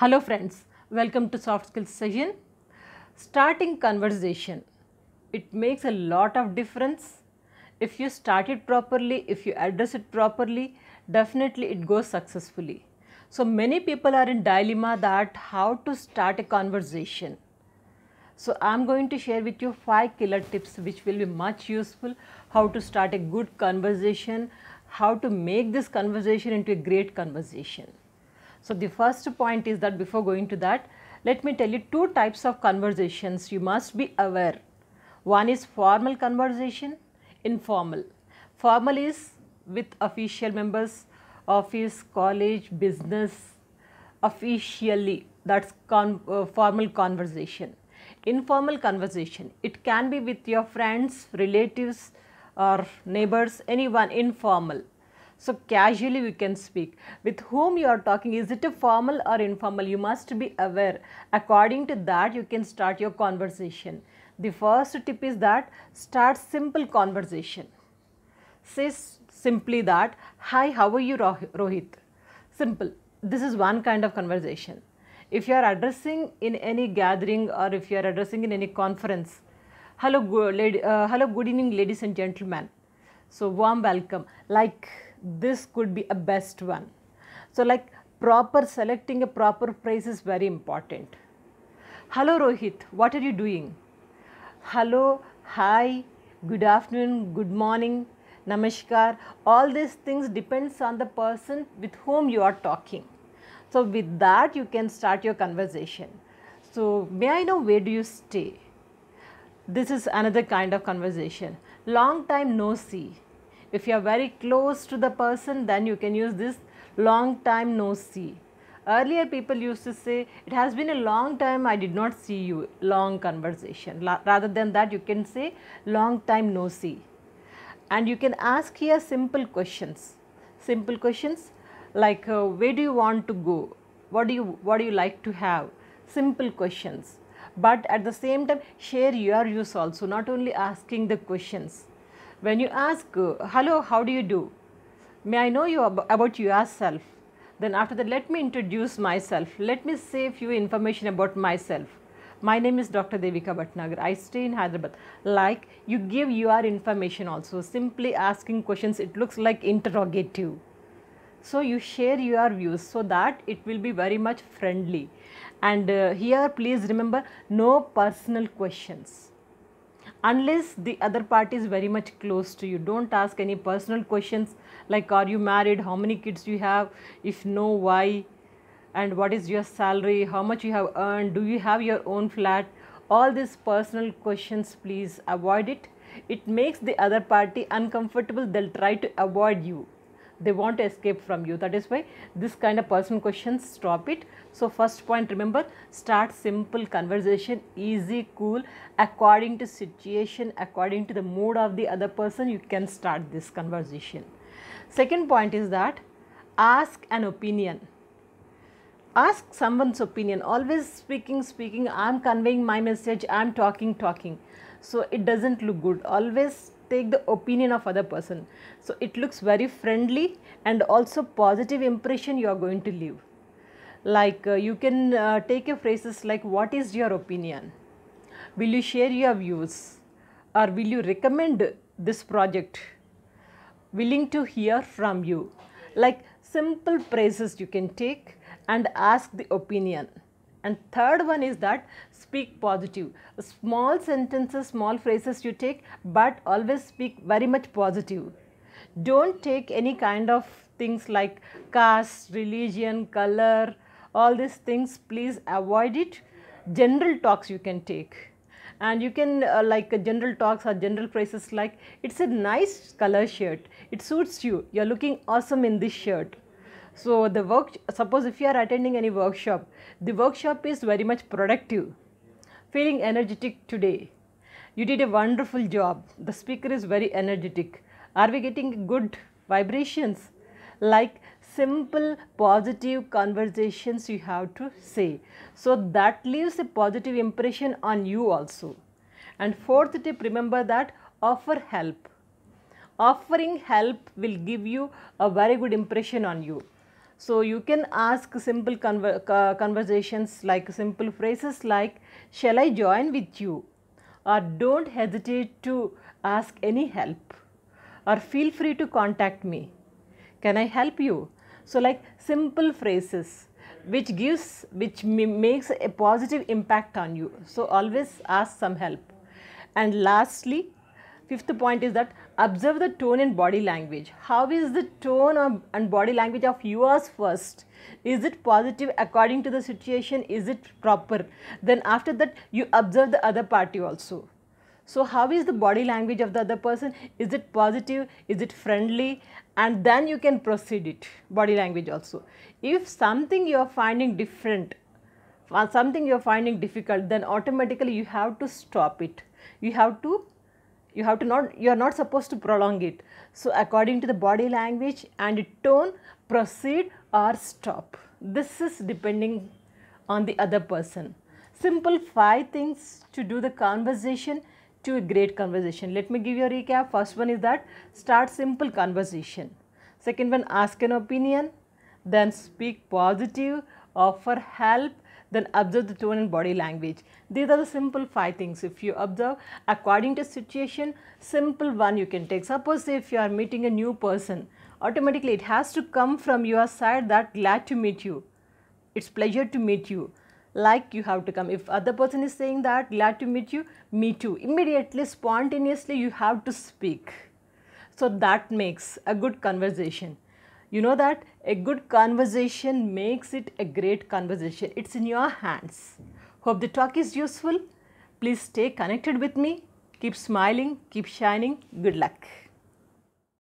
Hello friends, welcome to soft skills session. Starting conversation, it makes a lot of difference. If you start it properly, if you address it properly, definitely it goes successfully. So many people are in dilemma that how to start a conversation. So I am going to share with you 5 killer tips which will be much useful, how to start a good conversation, how to make this conversation into a great conversation. So, the first point is that before going to that, let me tell you two types of conversations you must be aware. One is formal conversation, informal. Formal is with official members, office, college, business, officially that is con uh, formal conversation. Informal conversation, it can be with your friends, relatives or neighbors, anyone informal. So casually we can speak. With whom you are talking, is it a formal or informal? You must be aware. According to that, you can start your conversation. The first tip is that start simple conversation. Say simply that, hi, how are you Rohit? Simple. This is one kind of conversation. If you are addressing in any gathering or if you are addressing in any conference, hello, good, uh, hello, good evening ladies and gentlemen. So warm welcome. Like this could be a best one. So like proper selecting a proper price is very important. Hello Rohit, what are you doing? Hello, hi, good afternoon, good morning, namaskar. All these things depends on the person with whom you are talking. So with that you can start your conversation. So may I know where do you stay? This is another kind of conversation. Long time no see if you are very close to the person, then you can use this long time no see. Earlier people used to say, it has been a long time I did not see you, long conversation. La rather than that you can say long time no see. And you can ask here simple questions. Simple questions like uh, where do you want to go? What do you, what do you like to have? Simple questions but at the same time share your views also not only asking the questions when you ask, hello, how do you do? May I know you ab about yourself? Then after that, let me introduce myself. Let me say few information about myself. My name is Dr. Devika Bhatnagar. I stay in Hyderabad. Like you give your information also. Simply asking questions, it looks like interrogative. So you share your views so that it will be very much friendly. And uh, here please remember no personal questions unless the other party is very much close to you. Don't ask any personal questions like are you married, how many kids you have, if no, why, and what is your salary, how much you have earned, do you have your own flat. All these personal questions, please avoid it. It makes the other party uncomfortable, they'll try to avoid you they want to escape from you. That is why this kind of personal questions stop it. So, first point remember start simple conversation, easy, cool, according to situation, according to the mood of the other person you can start this conversation. Second point is that ask an opinion ask someone's opinion always speaking speaking i'm conveying my message i'm talking talking so it doesn't look good always take the opinion of other person so it looks very friendly and also positive impression you are going to leave like uh, you can uh, take a phrases like what is your opinion will you share your views or will you recommend this project willing to hear from you like simple phrases you can take and ask the opinion and third one is that speak positive. Small sentences, small phrases you take, but always speak very much positive. Don't take any kind of things like caste, religion, color, all these things, please avoid it. General talks you can take and you can uh, like uh, general talks or general phrases like it's a nice color shirt it suits you you're looking awesome in this shirt so the work, suppose if you are attending any workshop, the workshop is very much productive, feeling energetic today. You did a wonderful job. The speaker is very energetic. Are we getting good vibrations? Like simple positive conversations you have to say. So that leaves a positive impression on you also. And fourth tip, remember that offer help. Offering help will give you a very good impression on you. So, you can ask simple conver uh, conversations like simple phrases like shall I join with you or don't hesitate to ask any help or feel free to contact me. Can I help you? So, like simple phrases which gives which makes a positive impact on you. So, always ask some help. And lastly, Fifth point is that observe the tone and body language. How is the tone and body language of yours first? Is it positive according to the situation? Is it proper? Then after that you observe the other party also. So how is the body language of the other person? Is it positive? Is it friendly? And then you can proceed it, body language also. If something you are finding different, something you are finding difficult, then automatically you have to stop it. You have to you have to not you are not supposed to prolong it so according to the body language and tone proceed or stop this is depending on the other person simple five things to do the conversation to a great conversation let me give you a recap first one is that start simple conversation second one ask an opinion then speak positive offer help then observe the tone and body language. These are the simple five things. If you observe according to situation, simple one you can take. Suppose if you are meeting a new person, automatically it has to come from your side that glad to meet you. It's pleasure to meet you like you have to come. If other person is saying that glad to meet you, me too. Immediately, spontaneously you have to speak. So that makes a good conversation. You know that a good conversation makes it a great conversation. It's in your hands. Hope the talk is useful. Please stay connected with me. Keep smiling, keep shining. Good luck.